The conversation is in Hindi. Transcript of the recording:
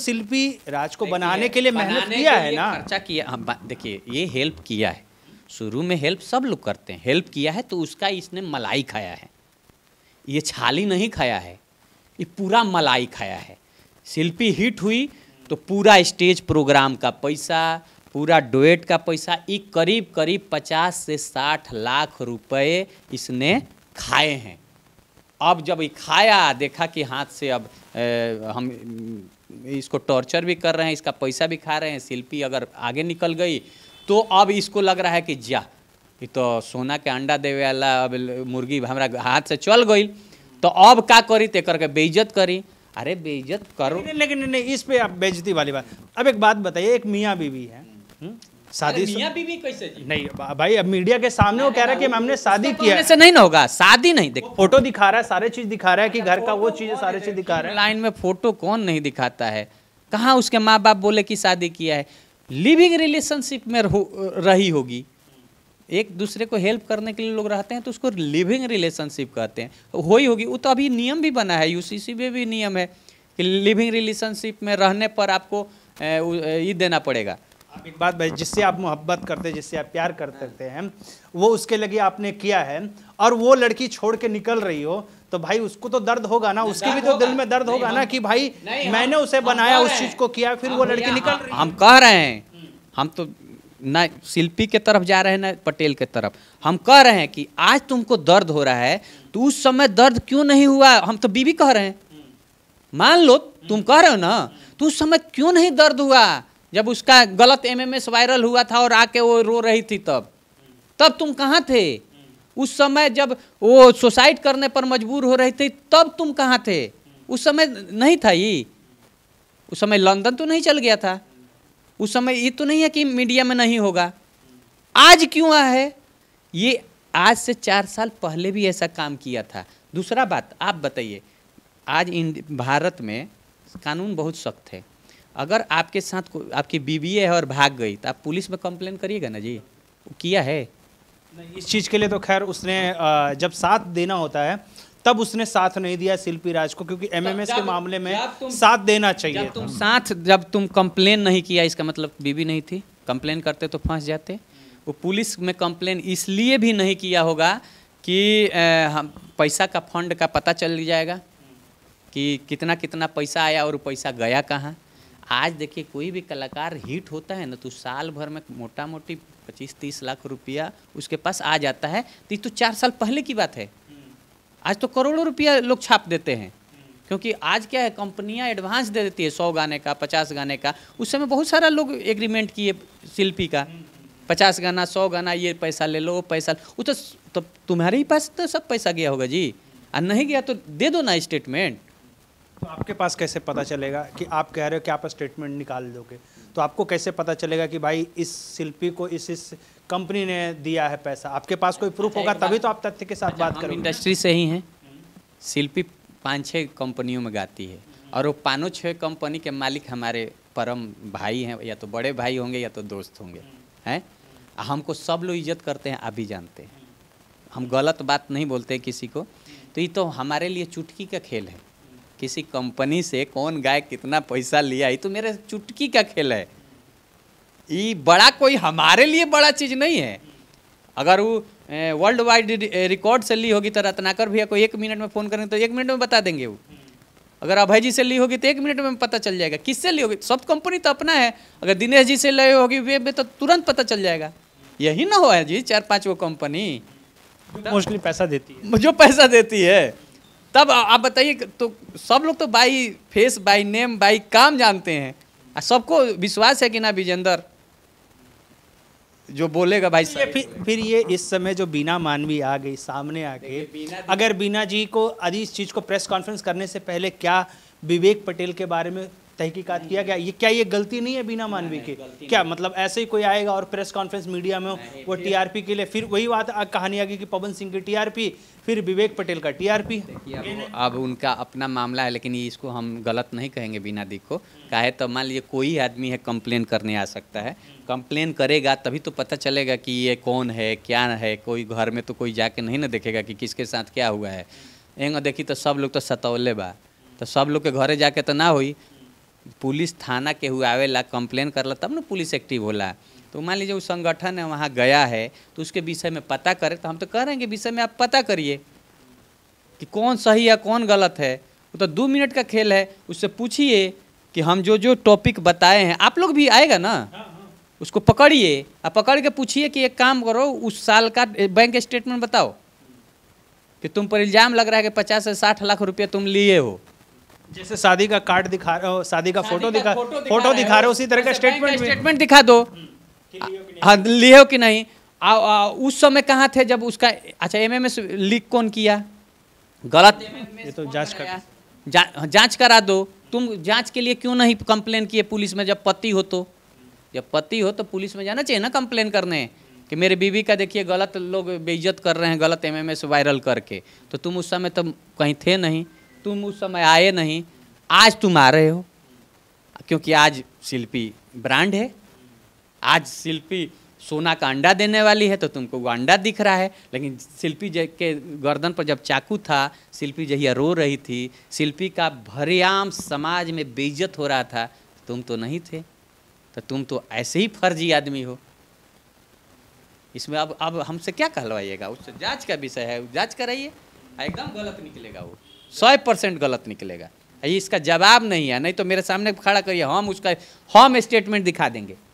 शिल्पी राज को बनाने के लिए मेहनत किया है ना खर्चा किया हम हाँ, देखिए ये हेल्प किया है शुरू में हेल्प सब लोग करते हैं हेल्प किया है तो उसका इसने मलाई खाया है ये छाली नहीं खाया है ये पूरा मलाई खाया है शिल्पी हिट हुई तो पूरा स्टेज प्रोग्राम का पैसा पूरा डुएट का पैसा ये करीब करीब 50 से 60 लाख रुपए इसने खाए हैं अब जब ये खाया देखा कि हाथ से अब ए, हम इसको टॉर्चर भी कर रहे हैं इसका पैसा भी खा रहे हैं शिल्पी अगर आगे निकल गई तो अब इसको लग रहा है कि जा ये तो सोना के अंडा देवे वाला अब मुर्गी हमारा हाथ से चल गई तो अब का करी ते करके बेइज्जत करी अरे बेइज्जत करो लेकिन नहीं, नहीं, नहीं इस पे आप बेइज्जती वाली बात अब एक बात बताइए एक मियाँ बीवी है शादी बीवी कैसे जी नहीं भाई अब मीडिया के सामने वो कह रहा है कि हमने शादी किया ऐसे नहीं ना होगा शादी नहीं देख फोटो दिखा रहा है सारे चीज दिखा रहा है कि अच्छा, घर का वो चीज सारे चीज दिखा रहा है लाइन में फोटो कौन नहीं दिखाता है कहाँ उसके माँ बाप बोले कि शादी किया है लिविंग रिलेशनशिप में रही होगी एक दूसरे को हेल्प करने के लिए लोग रहते हैं तो उसको लिविंग रिलेशनशिप कहते हैं हो ही होगी वो तो अभी नियम भी बना है यूसीसी में भी नियम है कि लिविंग रिलेशनशिप में रहने पर आपको ये देना पड़ेगा आप एक बात भाई जिससे आप मोहब्बत करते हैं जिससे आप प्यार कर सकते हाँ। हैं वो उसके लगे आपने किया है और वो लड़की छोड़ के निकल रही हो तो भाई उसको तो दर्द होगा ना उसके भी तो दिल में दर्द होगा ना कि भाई मैंने उसे बनाया उस चीज़ को किया फिर वो लड़की निकल हम कह रहे हैं हम तो ना शिल्पी के तरफ जा रहे हैं ना पटेल के तरफ हम कह रहे हैं कि आज तुमको दर्द हो रहा है तो उस समय दर्द क्यों नहीं हुआ हम तो बीबी कह रहे हैं मान लो तुम कह रहे हो ना तो उस समय क्यों नहीं दर्द हुआ जब उसका गलत एमएमएस वायरल हुआ था और आके वो रो रही थी तब तब तुम कहाँ थे उस समय जब वो सुसाइड करने पर मजबूर हो रही थी तब तुम कहाँ थे उस समय नहीं था ये उस समय लंदन तो नहीं चल गया था उस समय ये तो नहीं है कि मीडिया में नहीं होगा आज क्यों आ है ये आज से चार साल पहले भी ऐसा काम किया था दूसरा बात आप बताइए आज भारत में कानून बहुत सख्त है अगर आपके साथ आपकी बीबीए है और भाग गई तो आप पुलिस में कंप्लेन करिएगा ना जी किया है नहीं इस चीज़ के लिए तो खैर उसने जब साथ देना होता है तब उसने साथ नहीं दिया शिल्पी राज को क्योंकि एमएमएस के मामले में साथ देना चाहिए जब तुम साथ जब तुम कंप्लेन नहीं किया इसका मतलब बीबी नहीं थी कंप्लेन करते तो फंस जाते वो पुलिस में कंप्लेन इसलिए भी नहीं किया होगा कि हम पैसा का फंड का पता चल जाएगा कि कितना कितना पैसा आया और पैसा गया कहाँ आज देखिए कोई भी कलाकार हिट होता है ना तो साल भर में मोटा मोटी पच्चीस तीस लाख रुपया उसके पास आ जाता है तो ये तो चार साल पहले की बात है हम्म। आज तो करोड़ों रुपया लोग छाप देते हैं क्योंकि आज क्या है कंपनियां एडवांस दे देती है सौ गाने का पचास गाने का उस समय बहुत सारा लोग एग्रीमेंट किए शिल्पी का हम्म, हम्म। पचास गाना सौ गाना ये पैसा ले लो पैसा वो तो, तो तुम्हारे ही पास तो सब पैसा गया होगा जी और नहीं गया तो दे दो ना स्टेटमेंट आपके पास कैसे पता चलेगा कि आप कह रहे हो कि आप स्टेटमेंट निकाल दोगे तो आपको कैसे पता चलेगा कि भाई इस शिल्पी को इस इस कंपनी ने दिया है पैसा आपके पास कोई प्रूफ अच्छा, होगा तभी तो आप तथ्य के साथ अच्छा, बात करें इंडस्ट्री से ही हैं शिल्पी पाँच छः कंपनियों में गाती है और वो पाँचों छः कंपनी के मालिक हमारे परम भाई हैं या तो बड़े भाई होंगे या तो दोस्त होंगे हैं हमको सब लोग इज्जत करते हैं आप भी जानते हैं हम गलत बात नहीं बोलते किसी को तो ये तो हमारे लिए चुटकी का खेल है किसी कंपनी से कौन गाय कितना पैसा लिया ये तो मेरे चुटकी का खेल है ये बड़ा कोई हमारे लिए बड़ा चीज़ नहीं है अगर वो वर्ल्ड वाइड रिकॉर्ड से ली होगी तो रत्नाकर भैया को एक मिनट में फ़ोन करेंगे तो एक मिनट में बता देंगे वो अगर अभय जी से ली होगी तो एक मिनट में पता चल जाएगा किससे ली होगी सब कंपनी तो अपना है अगर दिनेश जी से ली होगी वे में तो तुरंत पता चल जाएगा यही ना हो जी चार पाँच वो कंपनी मोस्टली पैसा देती है जो पैसा देती है तब आप बताइए तो सब लोग तो by face by name by काम जानते हैं सबको विश्वास है कि ना विजेंदर जो बोलेगा भाई ये फिर फिर ये इस समय जो बीना मानवी आ गई सामने आ गई अगर बीना जी को अभी इस चीज़ को प्रेस कॉन्फ्रेंस करने से पहले क्या विवेक पटेल के बारे में तहकीकात किया गया ये क्या ये गलती नहीं है बिना मानवी की क्या मतलब ऐसे ही कोई आएगा और प्रेस कॉन्फ्रेंस मीडिया में हो वो टीआरपी के लिए फिर वही बात कहानी आ गई कि पवन सिंह की टीआरपी फिर विवेक पटेल का टीआरपी अब उनका अपना मामला है लेकिन इसको हम गलत नहीं कहेंगे बिना को हम्म। काहे तो मान लीजिए कोई आदमी है कंप्लेन करने आ सकता है हम्म। कंप्लेन करेगा तभी तो पता चलेगा कि ये कौन है क्या है कोई घर में तो कोई जाके नहीं ना देखेगा कि किसके साथ क्या हुआ है हम्म। एंग देखी तो सब लोग तो सतौले बा तो सब लोग के घरे जाके तो ना हुई पुलिस थाना के हुआ आवेला कंप्लेन कर ला तब ना पुलिस एक्टिव होला तो मान लीजिए वो संगठन है वहाँ गया है तो उसके विषय में पता करें तो हम तो कह रहे हैं कि विषय में आप पता करिए कि कौन सही है कौन गलत है वो तो दो मिनट का खेल है उससे पूछिए कि हम जो जो टॉपिक बताए हैं आप लोग भी आएगा ना उसको पकड़िए और पकड़ के पूछिए कि एक काम करो उस साल का बैंक स्टेटमेंट बताओ कि तुम पर इल्ज़ाम लग रहा है कि पचास से साठ लाख रुपये तुम लिए हो जैसे शादी का कार्ड दिखा रहे हो शादी का फोटो दिखा फोटो दिखा रहे हो उसी तरह का स्टेटमेंट स्टेटमेंट दिखा दो हम्म। हाँ लिए हो कि नहीं आ, आ, उस समय कहाँ थे जब उसका अच्छा एम एम लीक कौन किया गलत ये तो जांच कर जा, जांच करा दो तुम जांच के लिए क्यों नहीं कंप्लेन किए पुलिस में जब पति हो तो जब पति हो तो पुलिस में जाना चाहिए ना कंप्लेन करने कि मेरे बीवी का देखिए गलत लोग बेइज्जत कर रहे हैं गलत एम वायरल करके तो तुम उस समय तो कहीं थे नहीं तुम उस समय आए नहीं आज तुम आ रहे हो क्योंकि आज शिल्पी ब्रांड है आज शिल्पी सोना का अंडा देने वाली है तो तुमको वो अंडा दिख रहा है लेकिन शिल्पी जय के गर्दन पर जब चाकू था शिल्पी जहिया रो रही थी शिल्पी का भरेआम समाज में बेइज्जत हो रहा था तुम तो नहीं थे तो तुम तो ऐसे ही फर्जी आदमी हो इसमें अब अब हमसे क्या कहलवाइएगा उससे जांच का विषय है जांच कराइए एकदम गलत निकलेगा वो सौ परसेंट गलत निकलेगा ये इसका जवाब नहीं है नहीं तो मेरे सामने खड़ा करिए हम उसका हम स्टेटमेंट दिखा देंगे